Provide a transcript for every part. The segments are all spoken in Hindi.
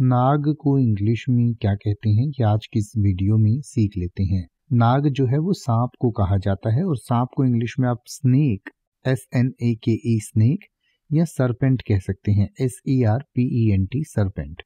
नाग को इंग्लिश में क्या कहते हैं ये आज की इस वीडियो में सीख लेते हैं नाग जो है वो सांप को कहा जाता है और सांप को इंग्लिश में आप स्नेक एस एन ए के ई स्नेक या सरपेंट कह सकते हैं S E R P E N T serpent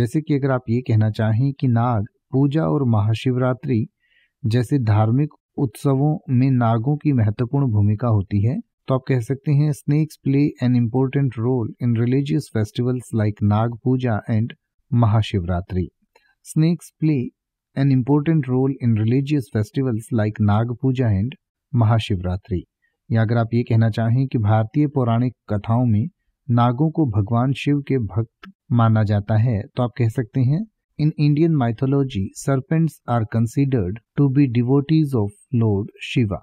जैसे कि अगर आप ये कहना चाहें कि नाग पूजा और महाशिवरात्रि जैसे धार्मिक उत्सवों में नागों की महत्वपूर्ण भूमिका होती है तो आप कह सकते हैं snakes play an important role in religious festivals like Nag Puja and Mahashivratri snakes play an important role in religious festivals like Nag Puja and Mahashivratri या अगर आप ये कहना चाहें कि भारतीय पौराणिक कथाओं में नागों को भगवान शिव के भक्त माना जाता है तो आप कह सकते हैं in Indian mythology serpents are considered to be devotees of lord Shiva